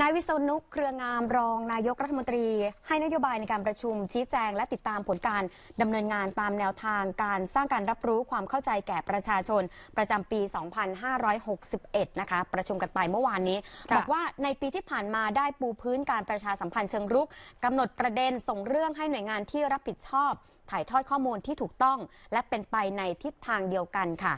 นายวิศนุเครืองามรอง นายกรัฐมนตรี ให้นโยบายในการประชุมชี้แจงและติดตามผลการดำเนินงานตามแนวทาง การสร้างการรับรู้ความเข้าใจแก่ประชาชน ประจำปี 2561 นะคะ ประชุมกันไปเมื่อวานนี้ บอกว่าในปีที่ผ่านมาได้ปูพื้นการประชาสัมพันธ์เชิงรุกกำหนดประเด็นส่งเรื่องให้หน่วยงานที่รับผิดชอบ ถ่ายทอดข้อมูลที่ถูกต้อง และเป็นไปในทิศทางเดียวกันค่ะ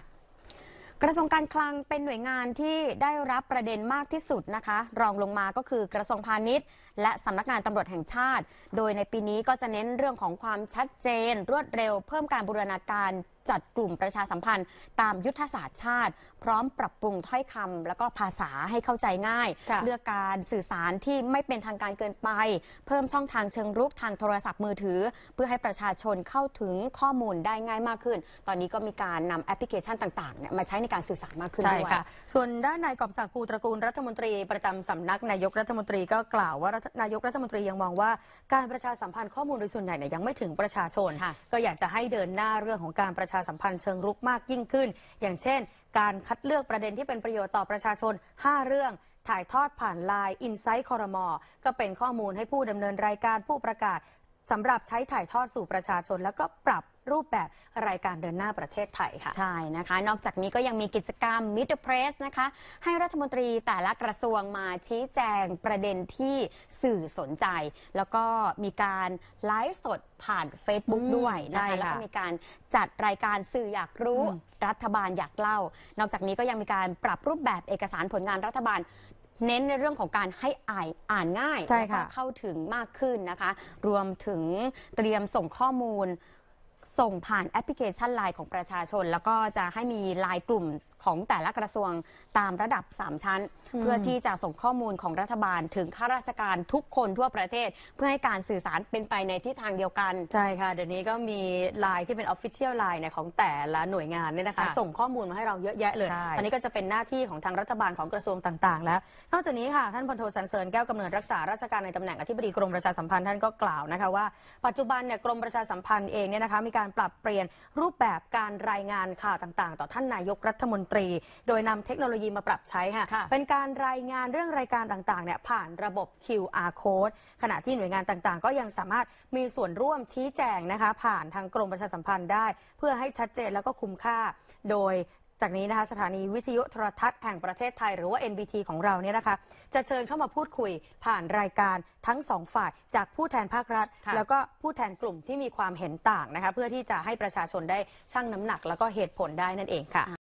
กระทรวงการคลังเป็นหน่วยงานที่ได้รับประเด็นมากที่สุดนะคะ รองลงมาก็คือกระทรวงพาณิชย์และสำนักงานตำรวจแห่งชาติ โดยในปีนี้ก็จะเน้นเรื่องของความชัดเจน รวดเร็วเพิ่มการบูรณาการจัดกลุ่มประชาสัมพันธ์ ตามยุทธศาสตร์ชาติ พร้อมปรับปรุงถ้อยคำ แล้วก็ภาษาให้เข้าใจง่าย เลือกการสื่อสารที่ไม่เป็นทางการเกินไป เพิ่มช่องทางเชิงรุกทางโทรศัพท์มือถือ เพื่อให้ประชาชนเข้าถึงข้อมูลได้ง่ายมากขึ้น ตอนนี้ก็มีการนำแอปพลิเคชันต่างๆมาใช้ในการสื่อสารมากขึ้นด้วยค่ะส่วนด้านนายกอบศักดิ์ภูตระกูลรัฐมนตรีประจำสำนักนายกรัฐมนตรีก็กล่าวว่านายกรัฐมนตรียังมองว่า การประชาสัมพันธ์ข้อมูลโดยส่วนใหญ่ยังไม่ถึงประชาชน ก็อยากจะให้เดินหน้าเรื่องของการประชชาสัมพันธ์เชิงรุกมากยิ่งขึ้น อย่างเช่นการคัดเลือกประเด็นที่เป็นประโยชน์ต่อประชาชน 5 เรื่องถ่ายทอดผ่านไลน์อินไซต์คอรมอก็เป็นข้อมูลให้ผู้ดำเนินรายการผู้ประกาศสำหรับใช้ถ่ายทอดสู่ประชาชน แล้วก็ปรับรูปแบบรายการเดินหน้าประเทศไทยค่ะใช่นะคะนอกจากนี้ก็ยังมีกิจกรรม m ิ e t the Press นะคะให้รัฐมนตรีแต่ละกระทรวงมาชี้แจงประเด็นที่สื่อสนใจ แล้วก็มีการไลฟ์สดผ่าน Facebook ด้วยนะคะแล้วก็มีการจัดรายการสื่ออยากรู้ รัฐบาลอยากเล่า นอกจากนี้ก็ยังมีการปรับรูปแบบเอกสารผลงานรัฐบาลเน้นในเรื่องของการให้อ่านอ่านง่าย่แล้วก็ะเข้าถึงมากขึ้นนะคะ รวมถึงเตรียมส่งข้อมูล ส่งผ่านแอปพลิเคชันไลน์ของประชาชน แล้วก็จะให้มีไลน์กลุ่มของแต่ละกระทรวงตามระดับ 3 ชั้น เพื่อที่จะส่งข้อมูลของรัฐบาลถึงข้าราชการทุกคนทั่วประเทศ เพื่อให้การสื่อสารเป็นไปในทิศทางเดียวกันใช่ค่ะเดี๋ยวนี้ก็มีไลน์ที่เป็นออฟฟิเชียลไลน์ของแต่ละหน่วยงานเนี่ยนะคะส่งข้อมูลมาให้เราเยอะแยะเลย อันนี้ก็จะเป็นหน้าที่ของทางรัฐบาลของกระทรวงต่างๆแล้วนอกจากนี้ค่ะท่านพลโทสันเสริญแก้วกำเนิดรักษาราชการในตำแหน่งอธิบดีกรมประชาสัมพันธ์ท่านก็กล่าวนะคะว่าปัจจุบันเนี่ยกรมประชาสัมพันธ์เองเนี่ยนะคะมีการปรับเปลี่ยนรูปแบบการรายงานข่าวต่างๆ ต่อท่านนายกรัฐมนตรีรีโดยนำเทคโนโลยีมาปรับใช้ค่ะคะเป็นการรายงานเรื่องรายการต่างๆเนี่ยผ่านระบบ QR code ขณะที่หน่วยงานต่างๆก็ยังสามารถมีส่วนร่วมชี้แจงนะคะ ผ่านทางกรมประชาสัมพันธ์ได้ เพื่อให้ชัดเจนแล้วก็คุ้มค่า โดยจากนี้นะคะ สถานีวิทยุโทรทัศน์แห่งประเทศไทย หรือว่า NBT ของเราเนี่ยนะคะ จะเชิญเข้ามาพูดคุยผ่านรายการทั้งสองฝ่ายจากผู้แทนภาครัฐ แล้วก็ผู้แทนกลุ่มที่มีความเห็นต่างนะคะเพื่อที่จะให้ประชาชนได้ชั่งน้ำหนักแล้วก็เหตุผลได้นั่นเองค่ะ